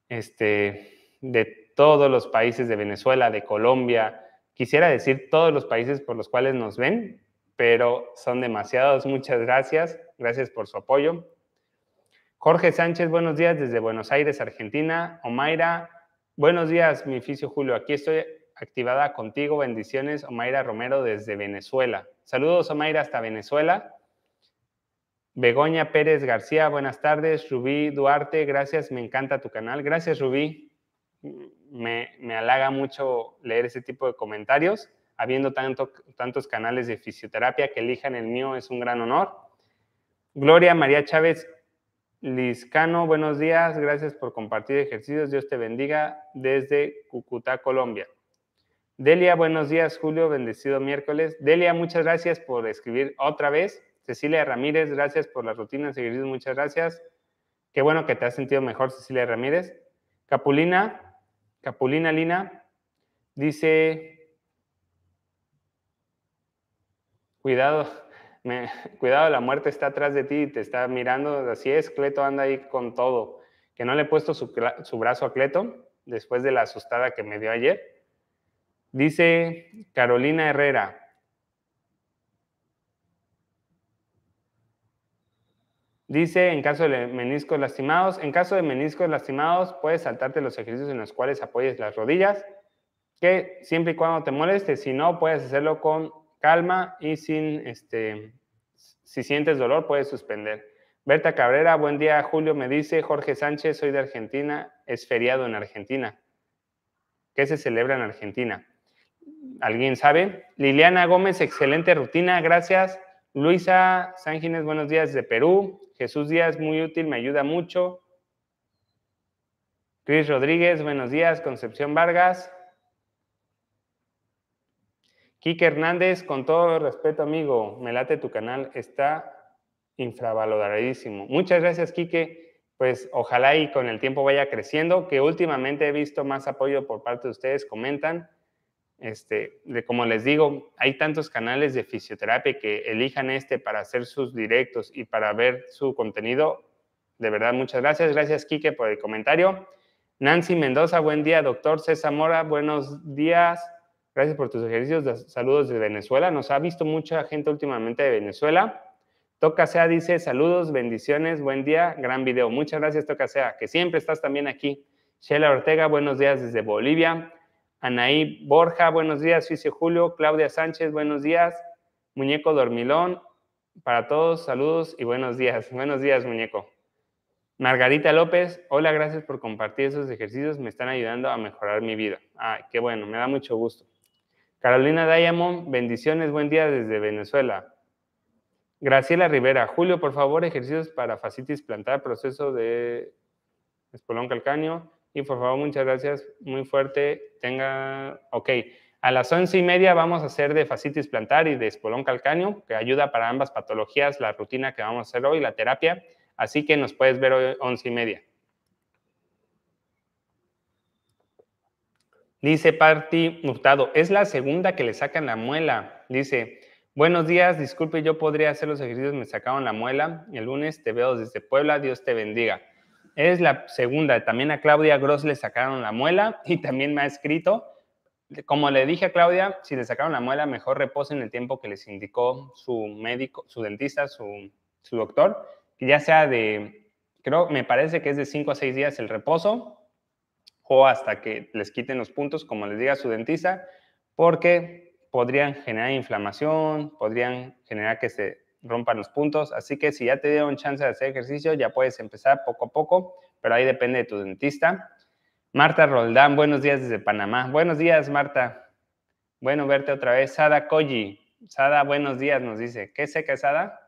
este, de todos los países de Venezuela, de Colombia. Quisiera decir todos los países por los cuales nos ven, pero son demasiados. Muchas gracias. Gracias por su apoyo. Jorge Sánchez, buenos días desde Buenos Aires, Argentina. Omaira, buenos días, mi oficio Julio. Aquí estoy activada contigo. Bendiciones, Omaira Romero desde Venezuela. Saludos, Omaira, hasta Venezuela. Begoña Pérez García, buenas tardes. Rubí Duarte, gracias, me encanta tu canal. Gracias, Rubí. Me, halaga mucho leer ese tipo de comentarios. Habiendo tanto, tantos canales de fisioterapia que elijan el mío, es un gran honor. Gloria María Chávez, Liscano, buenos días, gracias por compartir ejercicios, Dios te bendiga desde Cúcuta, Colombia. Delia, buenos días, Julio, bendecido miércoles. Delia, muchas gracias por escribir otra vez. Cecilia Ramírez, gracias por las rutinas, ejercicios, muchas gracias. Qué bueno que te has sentido mejor, Cecilia Ramírez. Capulina, Capulina Lina, dice, cuidado, *laughs* cuidado, la muerte está atrás de ti y te está mirando, así es, Cleto anda ahí con todo, que no le he puesto su, su brazo a Cleto después de la asustada que me dio ayer. Dice Carolina Herrera, Dice, en caso de meniscos lastimados, en caso de meniscos lastimados, puedes saltarte los ejercicios en los cuales apoyes las rodillas, que siempre y cuando te moleste, si no, puedes hacerlo con calma y sin, este, si sientes dolor, puedes suspender. Berta Cabrera, buen día, Julio. Me dice Jorge Sánchez, soy de Argentina, es feriado en Argentina. ¿Qué se celebra en Argentina? ¿Alguien sabe? Liliana Gómez, excelente rutina, gracias. Luisa Sánchez, buenos días de Perú. Jesús Díaz, muy útil, me ayuda mucho. Cris Rodríguez, buenos días. Concepción Vargas, Quique Hernández, con todo respeto, amigo, me late tu canal, está infravaloradísimo. Muchas gracias, Quique. Pues ojalá y con el tiempo vaya creciendo, que últimamente he visto más apoyo por parte de ustedes, comentan. Este, de, como les digo, hay tantos canales de fisioterapia que elijan este para hacer sus directos y para ver su contenido. De verdad, muchas gracias. Gracias, Quique, por el comentario. Nancy Mendoza, buen día. Doctor César Mora, buenos días. Gracias por tus ejercicios. Saludos desde Venezuela. Nos ha visto mucha gente últimamente de Venezuela. Toca Sea dice, saludos, bendiciones, buen día, gran video. Muchas gracias, Toca Sea, que siempre estás también aquí. Sheila Ortega, buenos días desde Bolivia. Anaí Borja, buenos días, Suicio Julio. Claudia Sánchez, buenos días. Muñeco Dormilón, para todos, saludos y buenos días. *laughs* Buenos días, muñeco. Margarita López, hola, gracias por compartir esos ejercicios, me están ayudando a mejorar mi vida. Ay, qué bueno, me da mucho gusto. Carolina Diamond, bendiciones, buen día desde Venezuela. Graciela Rivera, Julio, por favor, ejercicios para fascitis plantar, proceso de espolón calcáneo. Y por favor, muchas gracias, muy fuerte. Tenga, ok. A las once y media vamos a hacer de fascitis plantar y de espolón calcáneo, que ayuda para ambas patologías, la rutina que vamos a hacer hoy, la terapia. Así que nos puedes ver hoy once y media. Dice Parti Hurtado, es la segunda que le sacan la muela. Dice, buenos días, disculpe, yo podría hacer los ejercicios, me sacaron la muela. El lunes te veo desde Puebla, Dios te bendiga. Es la segunda, también a Claudia Gross le sacaron la muela *laughs* y también me ha escrito. Como le dije a Claudia, si le sacaron la muela, mejor reposen el tiempo que les indicó su médico, su dentista, su, su doctor, que ya sea de, creo, me parece que es de 5 a 6 días el reposo o hasta que les quiten los puntos, como les diga su dentista, porque podrían generar inflamación, podrían generar que se rompan los puntos. Así que si ya te dieron chance de hacer ejercicio, ya puedes empezar poco a poco, pero ahí depende de tu dentista. Marta Roldán, buenos días desde Panamá. Buenos días, Marta. Bueno verte otra vez. Sada Koji, Sada, buenos días, nos dice. ¿Qué seca, Sada?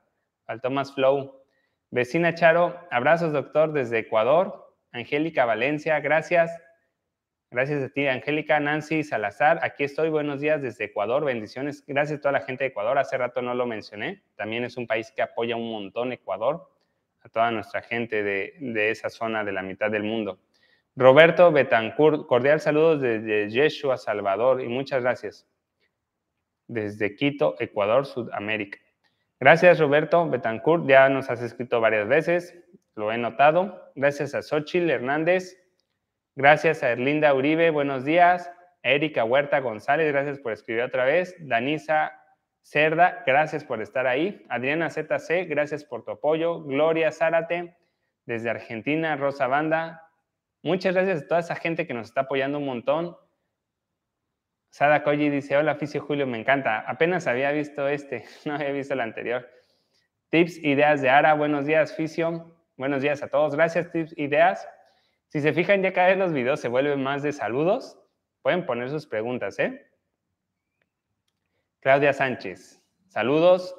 al Tomás flow. Vecina Charo, abrazos, doctor, desde Ecuador. Angélica Valencia, gracias. Gracias a ti, Angélica, Nancy, Salazar. Aquí estoy. Buenos días desde Ecuador. Bendiciones. Gracias a toda la gente de Ecuador. Hace rato no lo mencioné. También es un país que apoya un montón Ecuador, a toda nuestra gente de, esa zona de la mitad del mundo. Roberto Betancourt, cordial saludos desde Yeshua, Salvador, y muchas gracias. Desde Quito, Ecuador, Sudamérica. Gracias, Roberto Betancourt. Ya nos has escrito varias veces, lo he notado. Gracias a Sochi Hernández, Gracias a Erlinda Uribe, buenos días. Erika Huerta González, gracias por escribir otra vez. Danisa Cerda, gracias por estar ahí. Adriana ZC, gracias por tu apoyo. Gloria Zárate, desde Argentina. Rosa Banda, muchas gracias a toda esa gente que nos está apoyando un montón. Sada Koji dice, hola, Ficio Julio, me encanta. Apenas había visto este, *laughs* no había visto el anterior. Tips, ideas de Ara, buenos días, Ficio. Buenos días a todos. Gracias, tips, ideas. Si se fijan, ya cada vez los videos se vuelven más de saludos. Pueden poner sus preguntas, ¿eh? Claudia Sánchez, saludos.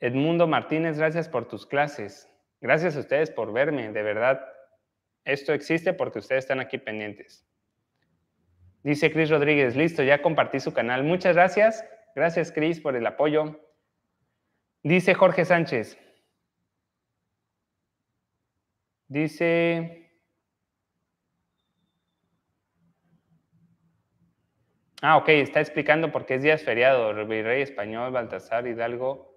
Edmundo Martínez, gracias por tus clases. Gracias a ustedes por verme, de verdad. Esto existe porque ustedes están aquí pendientes. Dice Cris Rodríguez, listo, ya compartí su canal. Muchas gracias. Gracias, Cris, por el apoyo. Dice Jorge Sánchez. Dice Ah, ok, está explicando por qué es días feriado. El virrey español, Baltasar Hidalgo.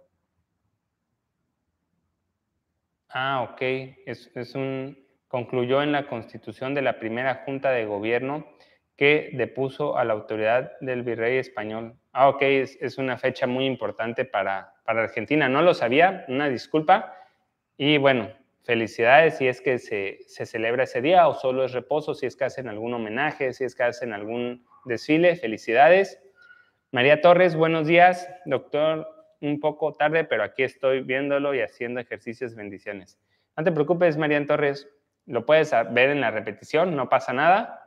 Ah, ok, es, un. Concluyó en la constitución de la primera junta de gobierno que depuso a la autoridad del virrey español. Ah, ok, es, una fecha muy importante para, Argentina. No lo sabía, una disculpa. Y bueno, felicidades si es que se, se, celebra ese día o solo es reposo, si es que hacen algún homenaje, si es que hacen algún desfile, felicidades. María Torres, buenos días, doctor, un poco tarde, pero aquí estoy viéndolo y haciendo ejercicios, bendiciones. No te preocupes, María Torres, lo puedes ver en la repetición, no pasa nada.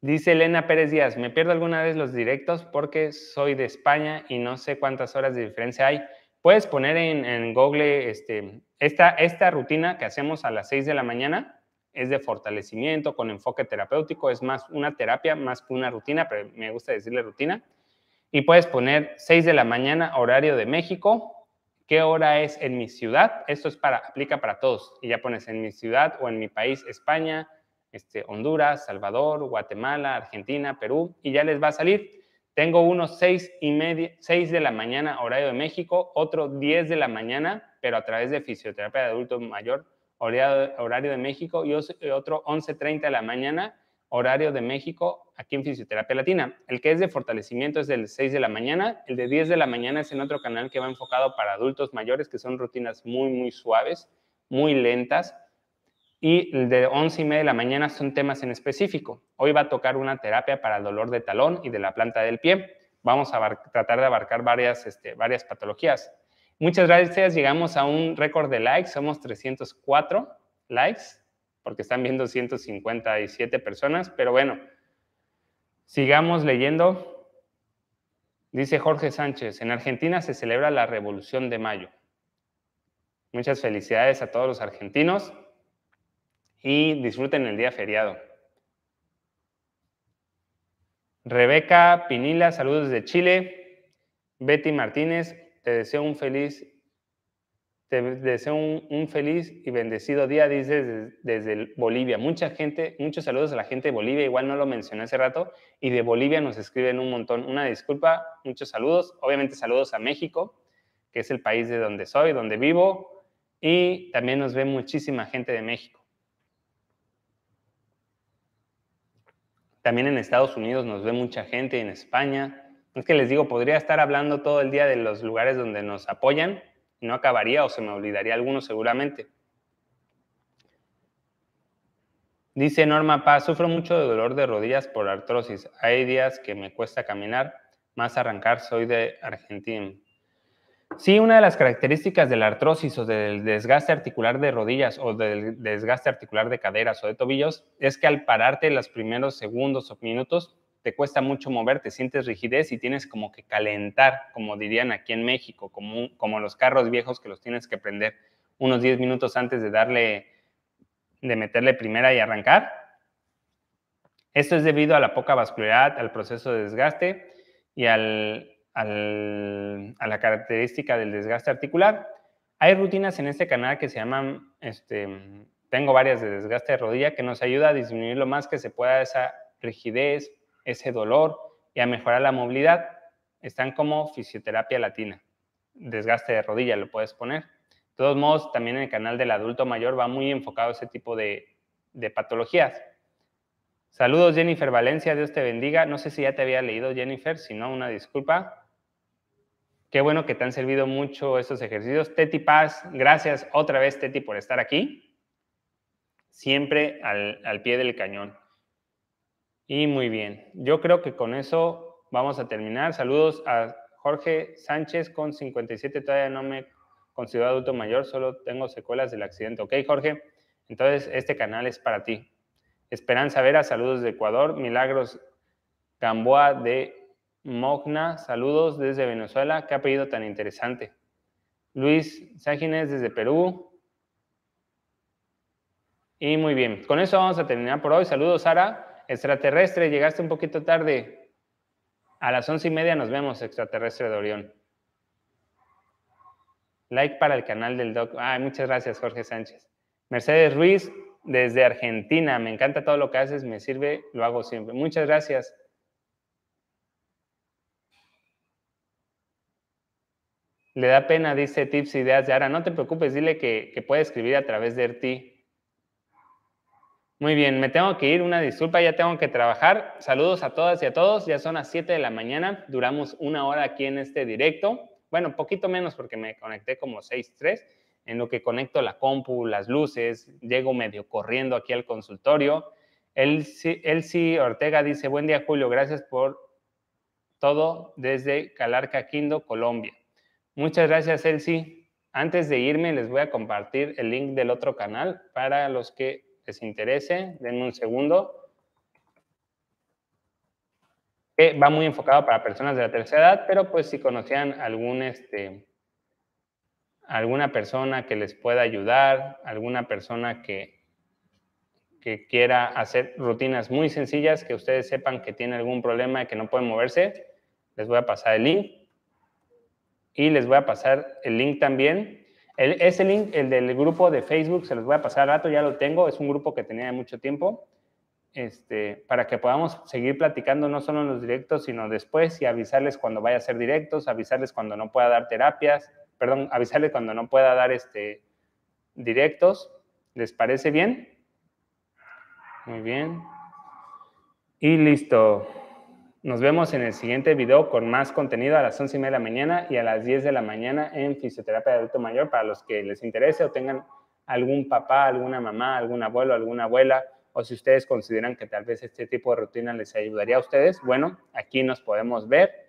Dice Elena Pérez Díaz, me pierdo alguna vez los directos porque soy de España y no sé cuántas horas de diferencia hay. Puedes poner en, Google este, esta, esta rutina que hacemos a las 6 de la mañana, es de fortalecimiento, con enfoque terapéutico, es más una terapia más que una rutina, pero me gusta decirle rutina. Y puedes poner 6 de la mañana, horario de México, qué hora es en mi ciudad, esto es para, aplica para todos, y ya pones en mi ciudad o en mi país, España, este, Honduras, Salvador, Guatemala, Argentina, Perú, y ya les va a salir. Tengo unos 6, 6 de la mañana, horario de México, otro 10 de la mañana, pero a través de fisioterapia de adulto mayor, horario, de México, y eh, otro 11.30 de la mañana, horario de México, aquí en Fisioterapia Latina. El que es de fortalecimiento es del 6 de la mañana, el de 10 de la mañana es en otro canal que va enfocado para adultos mayores, que son rutinas muy, muy suaves, muy lentas, y el de 11.30 de la mañana son temas en específico. Hoy va a tocar una terapia para dolor de talón y de la planta del pie. Vamos a tratar de abarcar varias, este, varias patologías. Muchas gracias, llegamos a un récord de likes, somos 304 likes, porque están viendo 157 personas, pero bueno, sigamos leyendo. Dice Jorge Sánchez, en Argentina se celebra la Revolución de Mayo. Muchas felicidades a todos los argentinos y disfruten el día feriado. Rebeca Pinila, saludos desde Chile. Betty Martínez, te deseo un feliz, te deseo un, feliz y bendecido día, dice desde, desde, Bolivia. Mucha gente, muchos saludos a la gente de Bolivia, igual no lo mencioné hace rato, y de Bolivia nos escriben un montón. Una disculpa, muchos saludos. Obviamente saludos a México, que es el país de donde soy, donde vivo, y también nos ve muchísima gente de México. También en Estados Unidos nos ve mucha gente, en España, es que les digo, podría estar hablando todo el día de los lugares donde nos apoyan, y no acabaría o se me olvidaría alguno seguramente. Dice Norma Paz, sufro mucho de dolor de rodillas por artrosis. Hay días que me cuesta caminar, más arrancar, soy de Argentina. Sí, una de las características de la artrosis o del desgaste articular de rodillas o del desgaste articular de caderas o de tobillos es que al pararte los primeros segundos o minutos te cuesta mucho moverte, sientes rigidez y tienes como que calentar, como dirían aquí en México, como, como los carros viejos que los tienes que prender unos 10 minutos antes de darle, de meterle primera y arrancar. Esto es debido a la poca vascularidad, al proceso de desgaste y al, a la característica del desgaste articular. Hay rutinas en este canal que se llaman, este, tengo varias de desgaste de rodilla, que nos ayuda a disminuir lo más que se pueda esa rigidez, ese dolor y a mejorar la movilidad. Están como fisioterapia latina. Desgaste de rodilla lo puedes poner. De todos modos, también en el canal del adulto mayor va muy enfocado ese tipo de, patologías. Saludos Jennifer Valencia, Dios te bendiga. No sé si ya te había leído Jennifer, si no, una disculpa. Qué bueno que te han servido mucho estos ejercicios. Teti Paz, gracias otra vez Teti por estar aquí. Siempre al pie del cañón. Y muy bien, yo creo que con eso vamos a terminar. Saludos a Jorge Sánchez con 57, todavía no me considero adulto mayor, solo tengo secuelas del accidente. Ok, Jorge, entonces este canal es para ti. Esperanza Vera, saludos de Ecuador. Milagros Gamboa de Mogna, saludos desde Venezuela. Qué apellido tan interesante. Luis Ságines desde Perú. Y muy bien, con eso vamos a terminar por hoy. Saludos, Sara extraterrestre, llegaste un poquito tarde. A las once y media nos vemos, extraterrestre de Orión. Like para el canal del Doc. Ay, muchas gracias, Jorge Sánchez. Mercedes Ruiz, desde Argentina. Me encanta todo lo que haces, me sirve, lo hago siempre. Muchas gracias. Le da pena, dice Tips Ideas de Ara. No te preocupes, dile que, que puede escribir a través de RT. Muy bien, me tengo que ir, una disculpa, ya tengo que trabajar. Saludos a todas y a todos, ya son las 7 de la mañana, duramos una hora aquí en este directo, bueno, poquito menos porque me conecté como tres. en lo que conecto la compu, las luces, llego medio corriendo aquí al consultorio. Elsi Elsie Ortega dice, buen día Julio, gracias por todo desde Calarca, Quindo, Colombia. Muchas gracias Elsie. Antes de irme les voy a compartir el link del otro canal para los que que se interese, denme un segundo. Que va muy enfocado para personas de la tercera edad, pero pues si conocían algún, este, alguna persona que les pueda ayudar, alguna persona que, que quiera hacer rutinas muy sencillas, que ustedes sepan que tiene algún problema y que no pueden moverse, les voy a pasar el link. Y les voy a pasar el link también ese link, el del grupo de Facebook, se los voy a pasar al rato, ya lo tengo, es un grupo que tenía de mucho tiempo, este, para que podamos seguir platicando no solo en los directos, sino después y avisarles cuando vaya a ser directos, avisarles cuando no pueda dar terapias, perdón, avisarles cuando no pueda dar este, directos. ¿Les parece bien? Muy bien. Y listo. Nos vemos en el siguiente video con más contenido a las 11 y media de la mañana y a las 10 de la mañana en fisioterapia de adulto mayor para los que les interese o tengan algún papá, alguna mamá, algún abuelo, alguna abuela o si ustedes consideran que tal vez este tipo de rutina les ayudaría a ustedes, bueno, aquí nos podemos ver